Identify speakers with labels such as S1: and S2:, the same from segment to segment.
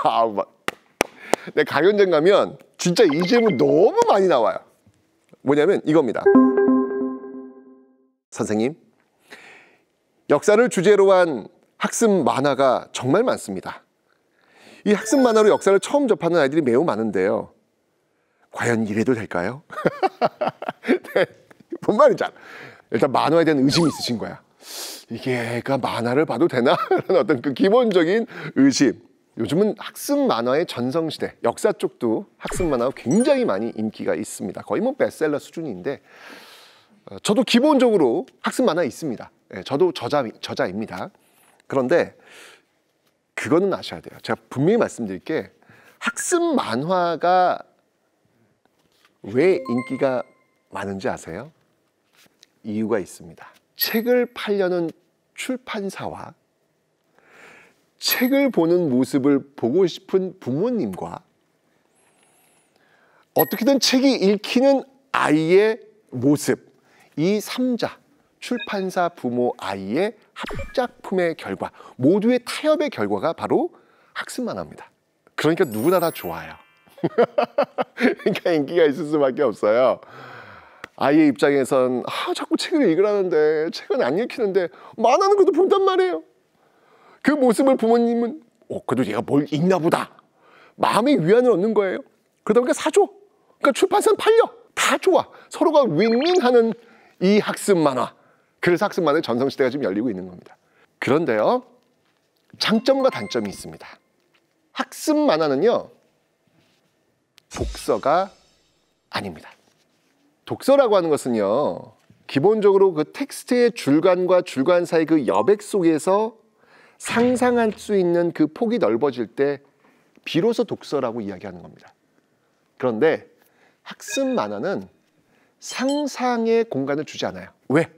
S1: 아우 막. 내 강연장 가면 진짜 이 질문 너무 많이 나와요. 뭐냐면 이겁니다. 선생님, 역사를 주제로 한 학습 만화가 정말 많습니다. 이 학습 만화로 역사를 처음 접하는 아이들이 매우 많은데요. 과연 이래도 될까요? 네, 뭔 말인지 알아. 일단 만화에 대한 의심이 있으신 거야. 이게 가 만화를 봐도 되나? 라는 어떤 그 기본적인 의심. 요즘은 학습 만화의 전성시대 역사 쪽도 학습 만화가 굉장히 많이 인기가 있습니다 거의 뭐 베스트셀러 수준인데 어, 저도 기본적으로 학습 만화 있습니다 예, 저도 저자, 저자입니다 그런데 그거는 아셔야 돼요 제가 분명히 말씀드릴 게 학습 만화가 왜 인기가 많은지 아세요? 이유가 있습니다 책을 팔려는 출판사와 책을 보는 모습을 보고 싶은 부모님과 어떻게든 책이 읽히는 아이의 모습, 이 삼자, 출판사 부모 아이의 합작품의 결과, 모두의 타협의 결과가 바로 학습만화입니다. 그러니까 누구나 다 좋아요. 그러니까 인기가 있을 수밖에 없어요. 아이의 입장에선 아 자꾸 책을 읽으라는데 책은 안 읽히는데 만화는 것도 본단 말이에요. 그 모습을 부모님은 어, 그래도 얘가 뭘 읽나 보다. 마음의 위안을 얻는 거예요. 그러다 보니까 사줘. 그러니까 출판사는 팔려. 다 좋아. 서로가 윈윈하는 이 학습 만화. 그래서 학습 만화의 전성시대가 지금 열리고 있는 겁니다. 그런데요. 장점과 단점이 있습니다. 학습 만화는요. 독서가 아닙니다. 독서라고 하는 것은요. 기본적으로 그 텍스트의 줄간과 줄간 사이 그 여백 속에서 상상할 수 있는 그 폭이 넓어질 때 비로소 독서라고 이야기하는 겁니다. 그런데 학습 만화는 상상의 공간을 주지 않아요. 왜?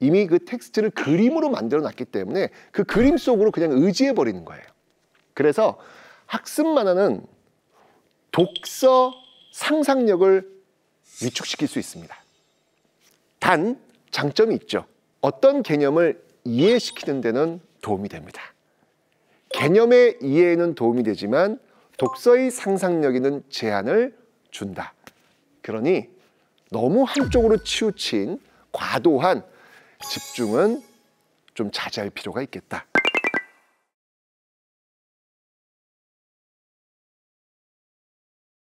S1: 이미 그 텍스트를 그림으로 만들어 놨기 때문에 그 그림 속으로 그냥 의지해 버리는 거예요. 그래서 학습 만화는 독서 상상력을 위축시킬 수 있습니다. 단 장점이 있죠. 어떤 개념을 이해시키는 데는 도움이 됩니다. 개념의 이해에는 도움이 되지만 독서의 상상력에는 제한을 준다. 그러니 너무 한쪽으로 치우친 과도한 집중은 좀 자제할 필요가 있겠다.